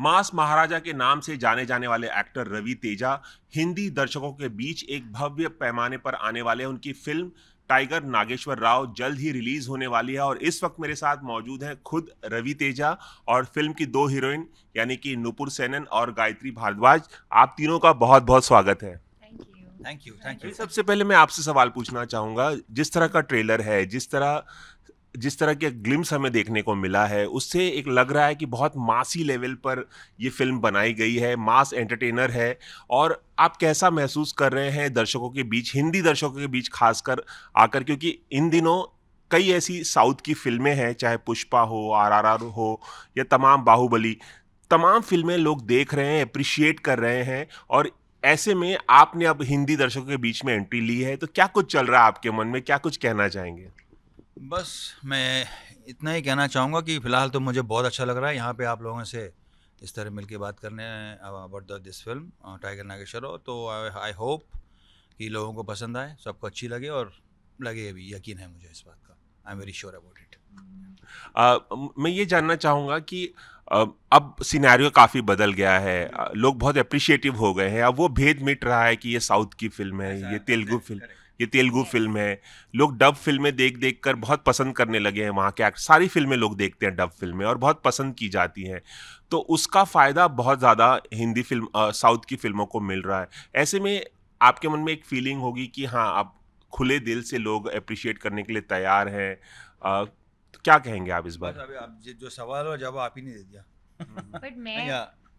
मास महाराजा के नाम से जाने जाने वाले एक्टर रवि तेजा हिंदी दर्शकों के बीच एक भव्य पैमाने पर आने वाले उनकी फिल्म टाइगर नागेश्वर राव जल्द ही रिलीज होने वाली है और इस वक्त मेरे साथ मौजूद हैं खुद रवि तेजा और फिल्म की दो हीरोइन यानी कि नुपुर सेनन और गायत्री भारद्वाज आप तीनों का बहुत बहुत स्वागत है थैंक यू थैंक यू सबसे पहले मैं आपसे सवाल पूछना चाहूँगा जिस तरह का ट्रेलर है जिस तरह जिस तरह के ग्लिम्स हमें देखने को मिला है उससे एक लग रहा है कि बहुत मासी लेवल पर ये फिल्म बनाई गई है मास एंटरटेनर है और आप कैसा महसूस कर रहे हैं दर्शकों के बीच हिंदी दर्शकों के बीच खासकर आकर क्योंकि इन दिनों कई ऐसी साउथ की फिल्में हैं चाहे पुष्पा हो आरआरआर हो या तमाम बाहुबली तमाम फिल्में लोग देख रहे हैं अप्रिशिएट कर रहे हैं और ऐसे में आपने अब हिंदी दर्शकों के बीच में एंट्री ली है तो क्या कुछ चल रहा है आपके मन में क्या कुछ कहना चाहेंगे बस मैं इतना ही कहना चाहूँगा कि फ़िलहाल तो मुझे बहुत अच्छा लग रहा है यहाँ पे आप लोगों से इस तरह मिलके बात करने about this film Tiger Nageswara हो तो आई होप कि लोगों को पसंद आए सबको अच्छी लगे और लगे भी यकीन है मुझे इस बात का I am very sure about it मैं ये जानना चाहूँगा कि uh, अब सिनेरियो काफ़ी बदल गया है लोग बहुत अप्रिशिएटिव हो गए हैं अब वो भेद मिट रहा है कि ये साउथ की फिल्म है ये तेलुगु फिल्म ये तेलुगु फिल्म है लोग डब फिल्में देख देख कर बहुत पसंद करने लगे हैं वहाँ के एक्ट सारी फिल्में लोग देखते हैं डब फिल्में और बहुत पसंद की जाती हैं तो उसका फ़ायदा बहुत ज़्यादा हिंदी फिल्म साउथ की फिल्मों को मिल रहा है ऐसे में आपके मन में एक फीलिंग होगी कि हाँ आप खुले दिल से लोग अप्रिशिएट करने के लिए तैयार हैं तो क्या कहेंगे आप इस बार आप जो सवाल हो जवाब आप ही नहीं दे दिया बट हम्म। मैं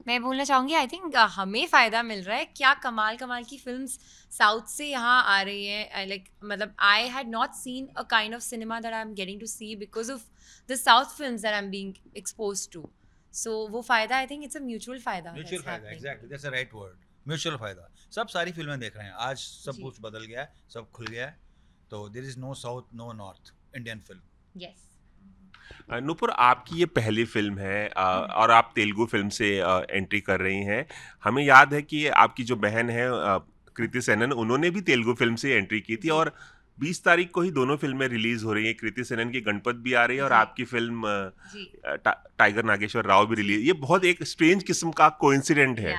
मैं बोलना चाहूंगी आई थिंक हमें फ़ायदा मिल रहा है क्या कमाल कमाल की फिल्म साउथ से यहाँ आ रही हैं लाइक मतलब I had not seen a kind of cinema that I am getting to see because of the south film that I am being expose to so वो फ़ायदा I think it's a mutual फ़ायदा mutual फ़ायदा exactly that's a right word mutual फ़ायदा सब सारी फिल्में देख रहे हैं आज सब कुछ बदल गया है सब खुल गया है तो there is no south no north Indian film yes Nupur आपकी ये पहली फिल्म है और आप तेलुगु फिल्म से एंट्री कर रही हैं हमें याद है कि आपकी जो बहन है कृति सेनन उन्होंने भी तेलुगु फिल्म से एंट्री की थी और 20 तारीख को ही दोनों फिल्में रिलीज हो रही हैं कृति सेनन की गणपत भी आ रही है और आपकी फिल्म टा, टाइगर नागेश्वर राव भी रिलीज ये बहुत एक स्ट्रेंज किस्म का कोइंसिडेंट है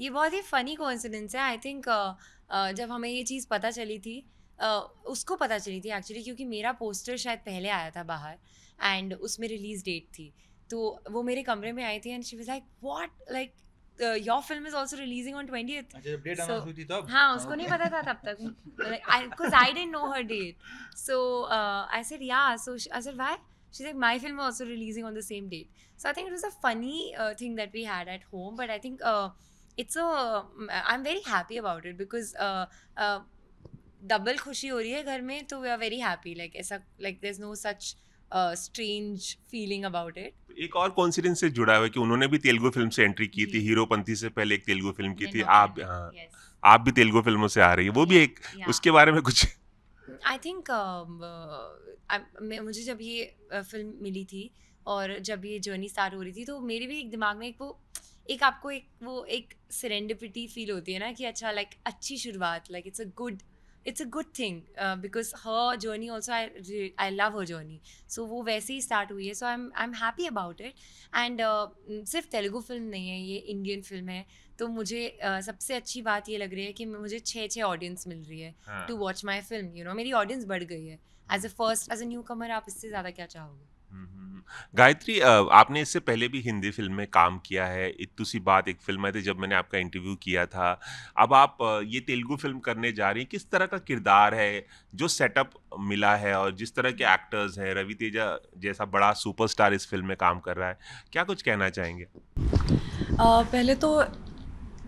ये बहुत ही फनी कोइंसिडेंस है आई थिंक जब हमें ये चीज़ पता चली थी उसको पता चली थी एक्चुअली क्योंकि मेरा पोस्टर शायद पहले आया था बाहर एंड उसमें रिलीज डेट थी तो वो मेरे कमरे में आई थी and she was like what like your film is also releasing on 20th अच्छा डेट अनाउंस हुई थी तब हां उसको हाँ, नहीं पता था तब तक I because I didn't know her date so I said yeah so I said why She's like, my film was also releasing on the same date. So I think it was a funny uh, thing that we had at home, but I think uh, it's a. Mm, I'm very happy about it because uh, uh double खुशी हो रही है घर में तो we are very happy like ऐसा like there is no such strange feeling about it एक और कॉन्सिडेंस से जुड़ा हुआ है कि उन्होंने भी तेलुगु फिल्म से एंट्री की थी हीरोपंथी से पहले एक तेलुगु फिल्म की थी आप हाँ, आप भी तेलुगु फिल्मों से आ रही है वो भी एक उसके बारे में कुछ आई थिंक um, uh, मुझे जब ये फिल्म uh, मिली थी और जब ये जर्नी स्टार्ट हो रही थी तो मेरे भी एक दिमाग में एक वो एक आपको एक वो एक सरेंडिपिटी फील होती है ना कि अच्छा लाइक अच्छी शुरुआत like it's a good it's a good thing because her journey also I I love her journey so वो वैसे ही स्टार्ट हुई है so I am I am happy about it and सिर्फ तेलुगु फिल्म नहीं है ये इंडियन फिल्म है तो मुझे uh, सबसे अच्छी बात ये लग रही है कि मुझे छः छः ऑडियंस मिल रही है to watch my film you know मेरी ऑडियंस बढ़ गई है as a first as a newcomer आप इससे ज़्यादा क्या चाहोगे हम्म, हम्म। गायत्री आपने इससे पहले भी हिंदी फिल्म में काम किया है इतु सी बात एक फिल्म आई थी जब मैंने आपका इंटरव्यू किया था अब आप ये तेलुगु फिल्म करने जा रही हैं किस तरह का किरदार है जो सेटअप मिला है और जिस तरह के एक्टर्स हैं रवि तेजा जैसा बड़ा सुपरस्टार इस फिल्म में काम कर रहा है क्या कुछ कहना चाहेंगे आ, पहले तो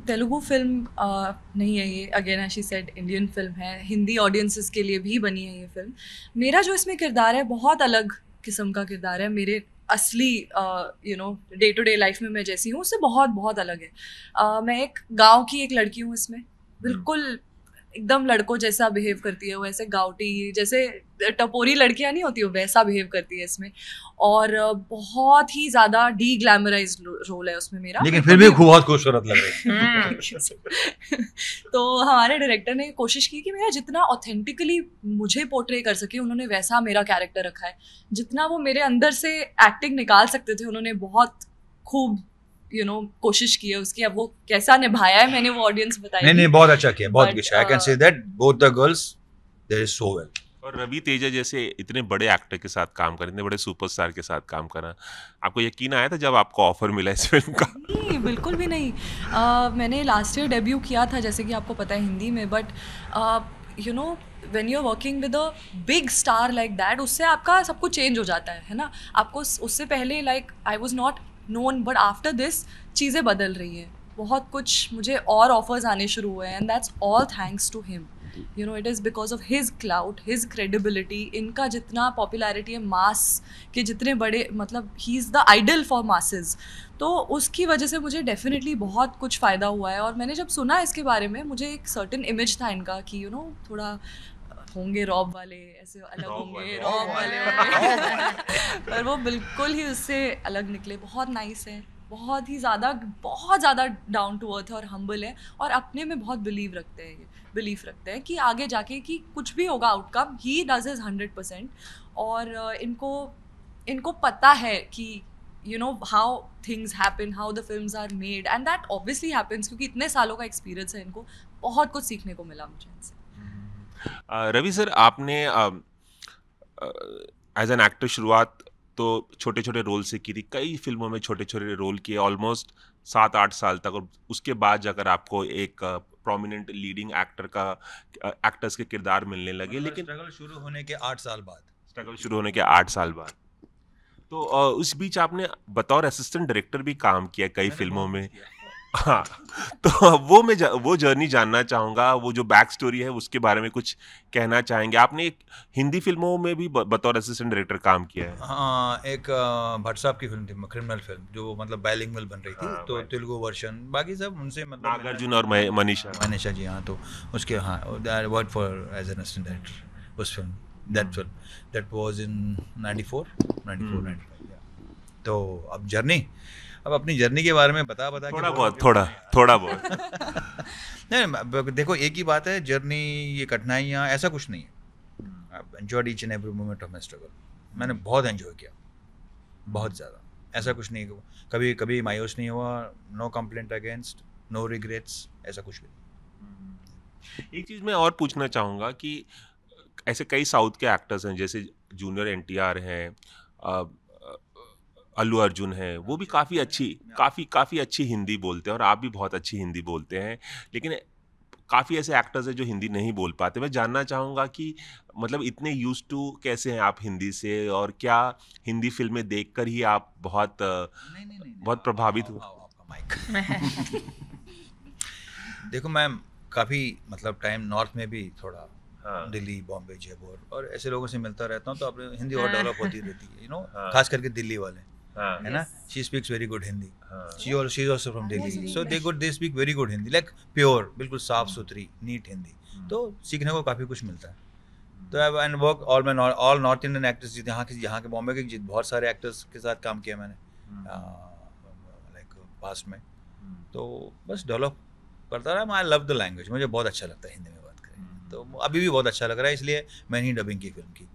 तेलुगु फिल्म आ, नहीं है ये अगेन ऐशी सेट इंडियन फिल्म है हिंदी ऑडियंसिस के लिए भी बनी है ये फिल्म मेरा जो इसमें किरदार है बहुत अलग किस्म का किरदार है मेरे असली you know day to day life में मैं जैसी हूँ उससे बहुत बहुत अलग है uh, मैं एक गांव की एक लड़की हूँ इसमें हम्म। बिल्कुल एकदम लड़कों जैसा बिहेव करती है वो ऐसे गाउटी जैसे टपोरी लड़कियां नहीं होती हो वैसा बिहेव करती है इसमें और बहुत ही ज्यादा डी ग्लैमराइज रोल है उसमें मेरा लेकिन फिर भी बहुत खूबसूरत लग रही है तो हमारे डायरेक्टर ने कोशिश की कि मेरा जितना ऑथेंटिकली मुझे पोर्ट्रे कर सके उन्होंने वैसा मेरा कैरेक्टर रखा है जितना वो मेरे अंदर से एक्टिंग निकाल सकते थे उन्होंने बहुत खूब यू नो कोशिश की है उसकी अब वो कैसा निभाया है मैंने वो ऑडियंस बताया नहीं नहीं बहुत अच्छा किया बहुत अच्छा I can say that both the girls there is so well और रवि तेजा जैसे इतने बड़े एक्टर के साथ काम करें इतने बड़े सुपरस्टार के साथ काम करना आपको यकीन आया था जब आपको ऑफर मिला इस फिल्म का नहीं बिल्कुल भी नहीं uh, मैंने लास्ट ईयर डेब्यू किया था जैसे कि आपको पता है हिंदी में but you know when you are working with a big star like that उससे आपका सब कुछ चेंज हो जाता है है ना आपको उससे पहले like I was not known but after this चीज़ें बदल रही हैं बहुत कुछ मुझे और ऑफर्स आने शुरू हुए हैं and that's all thanks to him you know it is because of his cloud his credibility इनका जितना पॉपुलैरिटी है मास के जितने बड़े मतलब he is the idol for masses तो उसकी वजह से मुझे डेफिनेटली बहुत कुछ फ़ायदा हुआ है और मैंने जब सुना इसके बारे में मुझे एक सर्टन इमेज था इनका कि यू नो थोड़ा होंगे रॉब वाले ऐसे अलग होंगे रॉब वाले पर वो बिल्कुल ही उससे अलग निकले बहुत नाइस है बहुत ही ज़्यादा बहुत ज़्यादा डाउन टू अर्थ है और हम्बल है और अपने में बहुत बिलीव रखते हैं ये बिलीफ रखते हैं कि आगे जाके कि कुछ भी होगा आउटकम ही डज इज़ हंड्रेड परसेंट और uh, इनको इनको पता है कि you know how things happen how the film are made and that obviously happens क्योंकि इतने सालों का एक्सपीरियंस है इनको बहुत कुछ सीखने को मिला मुझे इनसे रवि सर आपने एज एन एक्टर शुरुआत तो छोटे छोटे रोल से की थी कई फिल्मों में छोटे छोटे रोल किए ऑलमोस्ट सात आठ साल तक और उसके बाद जाकर आपको एक प्रोमिनेंट लीडिंग एक्टर का एक्टर्स के किरदार मिलने लगे लेकिन स्ट्रगल शुरू होने के आठ साल बाद स्ट्रगल शुरू होने के आठ साल बाद तो उस बीच आपने बतौर असिस्टेंट डायरेक्टर भी काम किया कई फिल्मों में हाँ तो वो मैं जा, वो जर्नी जानना चाहूँगा वो जो बैक स्टोरी है उसके बारे में कुछ कहना चाहेंगे आपने एक हिंदी फिल्मों में भी बतौर असिस्टेंट डायरेक्टर काम किया है हाँ एक भट्ट साहब की फिल्म थी क्रिमिनल फिल्म जो मतलब बैलिंग बन रही थी हाँ, तो तेलुगु वर्षन बाकी सब उनसे मतलब नागार्जुन और मनीषा मनीषा जी हाँ तो उसके हाँ work for as an assistant director उस film that film that was in ninety four ninety four ninety तो अब जर्नी अब अपनी जर्नी के बारे में बता बता थोड़ा बहुत थोड़ा थोड़ा बहुत नहीं देखो एक ही बात है जर्नी ये कठिनाइयाँ ऐसा कुछ नहीं है enjoyed each and every moment of my struggle मैंने बहुत एंजॉय किया बहुत ज़्यादा ऐसा कुछ नहीं कभी कभी मायूस नहीं हुआ no complaint against no regrets ऐसा कुछ भी एक चीज़ मैं और पूछना चाहूँगा कि ऐसे कई साउथ के एक्टर्स हैं जैसे जूनियर एन हैं अल्लू अर्जुन है वो भी काफ़ी अच्छी काफ़ी काफ़ी अच्छी हिंदी बोलते हैं और आप भी बहुत अच्छी हिंदी बोलते हैं लेकिन काफ़ी ऐसे एक्टर्स हैं जो हिंदी नहीं बोल पाते मैं जानना चाहूँगा कि मतलब इतने यूज टू कैसे हैं आप हिंदी से और क्या हिंदी फिल्में देख ही आप बहुत नहीं, नहीं, नहीं, बहुत प्रभावित हुए देखो मैम काफ़ी मतलब टाइम नॉर्थ में भी थोड़ा हाँ। दिल्ली बॉम्बे जयपुर और ऐसे लोगों से मिलता रहता हूँ तो अपने हिंदी और डेवलप हाँ। होती रहती है यू नो हाँ। खास करके दिल्ली वाले हाँ। है ना she speaks very good Hindi she She also हाँ। she's also from Delhi. So they good they speak very good Hindi, बिल्कुल साफ hmm. सुथरी, नीट हिंदी hmm. तो सीखने को काफी कुछ मिलता है. तो आई एंड वर्क ऑल मैं ऑल नॉर्थ इंडियन एक्टर्स जीत यहाँ के यहाँ के बॉम्बे के जीत बहुत सारे एक्टर्स के साथ काम किया मैंने लाइक hmm. पास्ट में तो बस डेवलप करता रहा आई लव द लैंग्वेज मुझे बहुत अच्छा लगता है हिंदी में बात करें तो अभी भी बहुत अच्छा लग रहा है इसलिए मैंने ही डबिंग की फिल्म की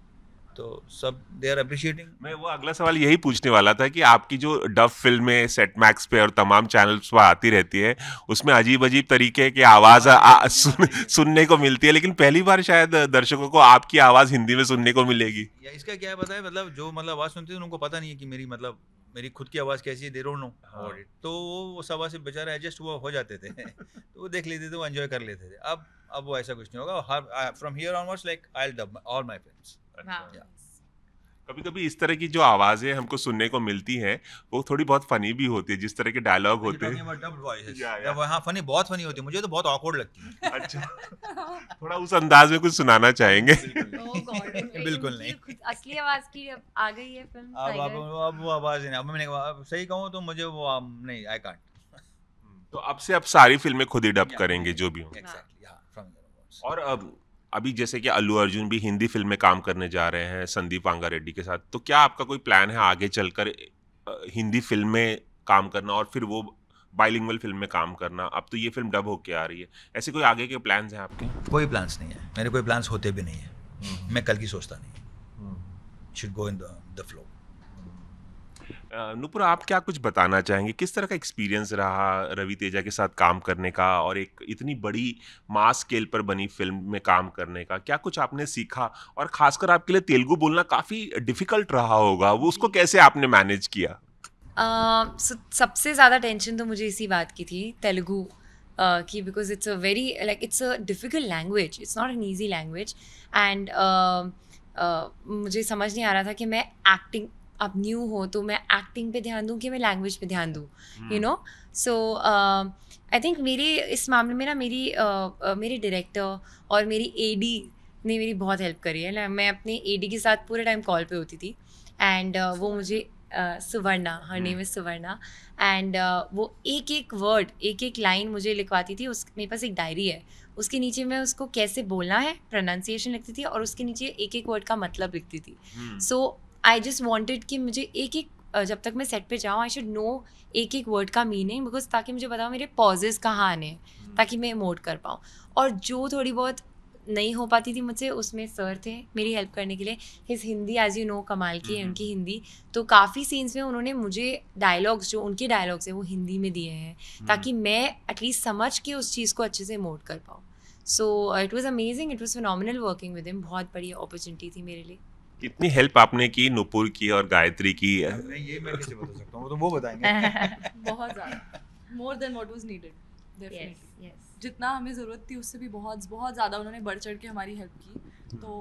तो सब दे आर अप्रिशिएटिंग मैं वो अगला सवाल यही पूछने वाला था कि आपकी जो डब फिल्में सेट मैक्स पे और तमाम चैनल्स पर आती रहती है उसमें अजीब अजीब तरीके की आवाज़ आ, सुन, सुनने को मिलती है लेकिन पहली बार शायद दर्शकों को आपकी आवाज़ हिंदी में सुनने को मिलेगी या इसका क्या पता है मतलब जो मतलब आवाज़ सुनती है उनको पता नहीं है कि मेरी मतलब मेरी खुद की आवाज़ कैसी है दे नो हाँ। तो वो उस आवाज़ से बेचारा एडजस्ट हुआ हो जाते थे तो वो देख लेते थे वो एंजॉय कर लेते थे अब अब वो ऐसा कुछ नहीं होगा from here onwards like I dub all my friends कभी कभी इस तरह की जो आवाजें हमको सुनने को मिलती हैं वो थोड़ी बहुत फनी भी होती है जिस तरह के डायलॉग होते हैं हाँ फनी बहुत फनी होती है मुझे तो बहुत ऑकवर्ड लगती है अच्छा थोड़ा उस अंदाज में कुछ सुनाना चाहेंगे बिल्कुल नहीं oh असली आवाज की आ गई है फिल्म अब अब वो आवाज नहीं सही कहूँ तो मुझे वो नहीं आई कांट तो अब से अब सारी फिल्में खुद ही डब करेंगे जो भी हो और अब अभी जैसे कि अल्लू अर्जुन भी हिंदी फिल्म में काम करने जा रहे हैं संदीप वांगा रेड्डी के साथ तो क्या आपका कोई प्लान है आगे चलकर हिंदी फिल्म में काम करना और फिर वो बाइलिंगल फिल्म में काम करना अब तो ये फिल्म डब होके आ रही है ऐसे कोई आगे के प्लान्स हैं आपके कोई प्लान्स नहीं है मेरे कोई प्लान्स होते भी नहीं है हम्म। मैं कल की सोचता नहीं should go in the flow Nupur आप क्या कुछ बताना चाहेंगे किस तरह का एक्सपीरियंस रहा रवि तेजा के साथ काम करने का और एक इतनी बड़ी मास स्केल पर बनी फिल्म में काम करने का क्या कुछ आपने सीखा और खासकर आपके लिए तेलुगु बोलना काफ़ी डिफ़िकल्ट रहा होगा वो उसको कैसे आपने मैनेज किया uh, सबसे ज़्यादा टेंशन तो मुझे इसी बात की थी Telugu Uh, because it's a very like it's a difficult language it's not an easy language and मुझे समझ नहीं आ रहा था कि मैं एक्टिंग अब न्यू हो तो मैं एक्टिंग पे ध्यान दूँ कि मैं लैंग्वेज पे ध्यान दूँ you know so I think मेरे इस मामले में ना मेरी uh, uh, मेरे डायरेक्टर और मेरी ए ने मेरी बहुत हेल्प करी है मैं अपने ए के साथ पूरे टाइम कॉल पे होती थी एंड uh, वो मुझे uh, Suvarna her name is Suvarna and uh, वो एक एक वर्ड एक एक लाइन मुझे लिखवाती थी उस मेरे पास एक डायरी है उसके नीचे मैं उसको कैसे बोलना है प्रोनाउंसिएशन लिखती थी और उसके नीचे एक एक वर्ड का मतलब लिखती थी so hmm. so, I just wanted कि मुझे एक एक जब तक मैं सेट पे जाऊँ आई शुड नो एक एक वर्ड का मीनिंग बिकॉज ताकि मुझे बताओ मेरे पॉजेज कहाँ आने हैं hmm. ताकि मैं इमोट कर पाऊँ और जो थोड़ी बहुत नहीं हो पाती थी मुझसे उसमें सर थे मेरी हेल्प करने के लिए his Hindi as you know कमाल की है hmm. उनकी हिंदी तो काफ़ी सीन्स में उन्होंने मुझे डायलॉग्स जो उनके डायलॉग्स हैं वो हिंदी में दिए हैं hmm. ताकि मैं एटलीस्ट समझ के उस चीज़ को अच्छे से इमोट कर पाऊँ so it was amazing it was final working with him बहुत बड़ी अपॉर्चुनिटी थी मेरे लिए इतनी हेल्प आपने की नुपुर की और गायत्री की मैं ये मैं कैसे बता सकता हूँ तो वो बताएंगे बहुत ज्यादा more than what was needed definitely जितना हमें ज़रूरत थी उससे भी बहुत बहुत ज़्यादा उन्होंने बढ़ चढ़ के हमारी हेल्प की तो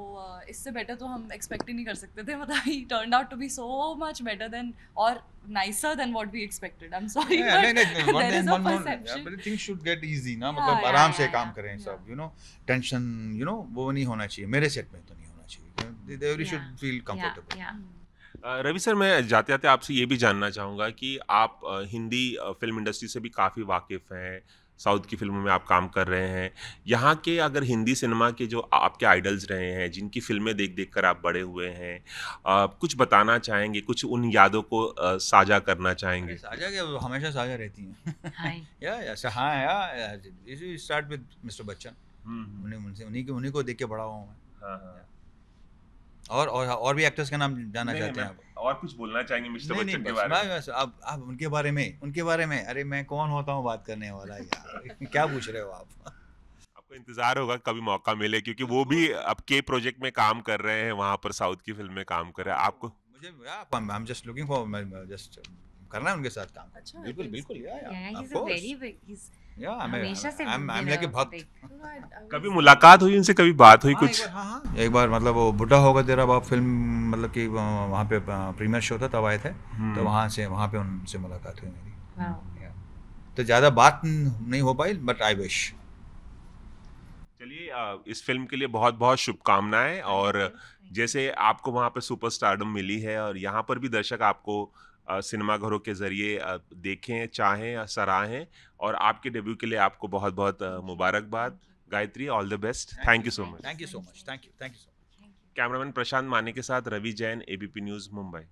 इससे बेटर तो हम एक्सपेक्ट ही नहीं कर सकते थे मतलब ही turn out to be so much better than और nicer than what we expected I am sorry but no, no, no, there is a one, perception yeah, but things should मतलब आराम से काम करें सब you know tension you know वो नहीं होना चाहिए मेरे सेट में तो नहीं होना चाहिए should feel comfortable Ravi sir मैं जाते जाते आपसे ये भी जानना चाहूँगा कि आप uh, Hindi film uh, industry से भी काफ़ी वाकिफ़ हैं साउथ की फिल्मों में आप काम कर रहे हैं यहाँ के अगर हिंदी सिनेमा के जो आपके आइडल्स रहे हैं जिनकी फिल्में देख देख कर आप बड़े हुए हैं आ, कुछ बताना चाहेंगे कुछ उन यादों को आ, uh, साझा करना चाहेंगे साझा क्या हमेशा साझा रहती हैं या हाँ या बच्चन हम्म, हम्म। उन्हीं को देख के बड़ा हुआ और और और भी एक्टर्स का नाम जानना चाहते हैं आप और कुछ बोलना चाहेंगे मिस्टर बच्चन के बारे में आप आप उनके बारे में उनके बारे में अरे मैं कौन होता हूँ बात करने वाला यार क्या पूछ रहे हो आप आपको इंतजार होगा कभी मौका मिले क्योंकि वो भी अब के प्रोजेक्ट में काम कर रहे हैं वहाँ पर साउथ की फिल्म में काम कर रहे हैं तो आपको मुझे I am just looking for just करना है उनके साथ काम अच्छा बिल्कुल बिल्कुल यार कभी मुलाकात हुई उनसे कभी बात हुई हाँ, कुछ हाँ, हाँ। एक बार मतलब वो बुढ़ा होगा तेरा बाप फिल्म मतलब कि वहाँ पे प्रीमियर शो था तब आए थे हम्म। तो वहाँ से वहाँ पे उनसे मुलाकात हुई मेरी तो ज़्यादा बात नहीं हो पाई बट आई विश चलिए इस फिल्म के लिए बहुत बहुत शुभकामनाएं और जैसे आपको वहाँ पर सुपर मिली है और यहाँ पर भी दर्शक आपको सिनेमाघरों के ज़रिए देखें चाहें सराहें और आपके डेब्यू के लिए आपको बहुत बहुत मुबारकबाद Gayatri all the best thank you so much thank you so much thank you thank you so much cameraman Prashant Mane के साथ रवि जैन एबीपी न्यूज़ मुंबई